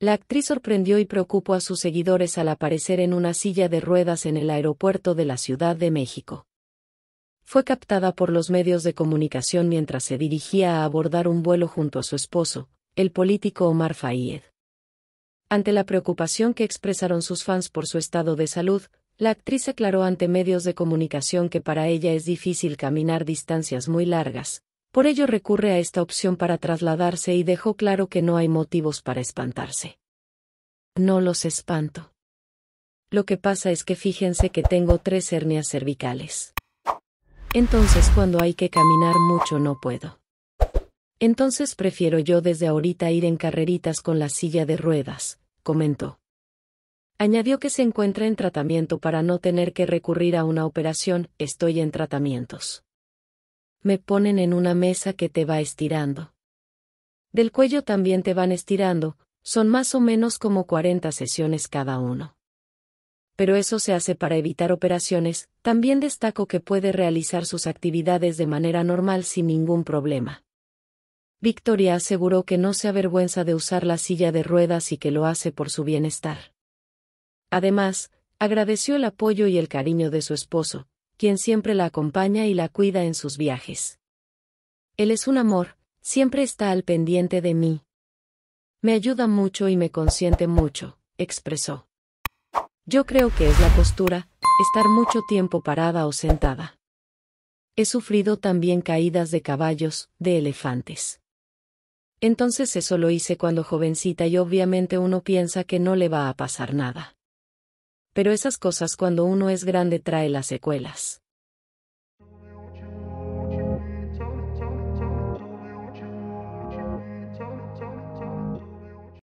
La actriz sorprendió y preocupó a sus seguidores al aparecer en una silla de ruedas en el aeropuerto de la Ciudad de México. Fue captada por los medios de comunicación mientras se dirigía a abordar un vuelo junto a su esposo, el político Omar Fayed. Ante la preocupación que expresaron sus fans por su estado de salud, la actriz aclaró ante medios de comunicación que para ella es difícil caminar distancias muy largas, por ello recurre a esta opción para trasladarse y dejó claro que no hay motivos para espantarse. No los espanto. Lo que pasa es que fíjense que tengo tres hernias cervicales. Entonces cuando hay que caminar mucho no puedo. Entonces prefiero yo desde ahorita ir en carreritas con la silla de ruedas, comentó. Añadió que se encuentra en tratamiento para no tener que recurrir a una operación, estoy en tratamientos me ponen en una mesa que te va estirando. Del cuello también te van estirando, son más o menos como 40 sesiones cada uno. Pero eso se hace para evitar operaciones, también destaco que puede realizar sus actividades de manera normal sin ningún problema. Victoria aseguró que no se avergüenza de usar la silla de ruedas y que lo hace por su bienestar. Además, agradeció el apoyo y el cariño de su esposo, quien siempre la acompaña y la cuida en sus viajes. Él es un amor, siempre está al pendiente de mí. Me ayuda mucho y me consiente mucho, expresó. Yo creo que es la postura, estar mucho tiempo parada o sentada. He sufrido también caídas de caballos, de elefantes. Entonces eso lo hice cuando jovencita y obviamente uno piensa que no le va a pasar nada pero esas cosas cuando uno es grande trae las secuelas.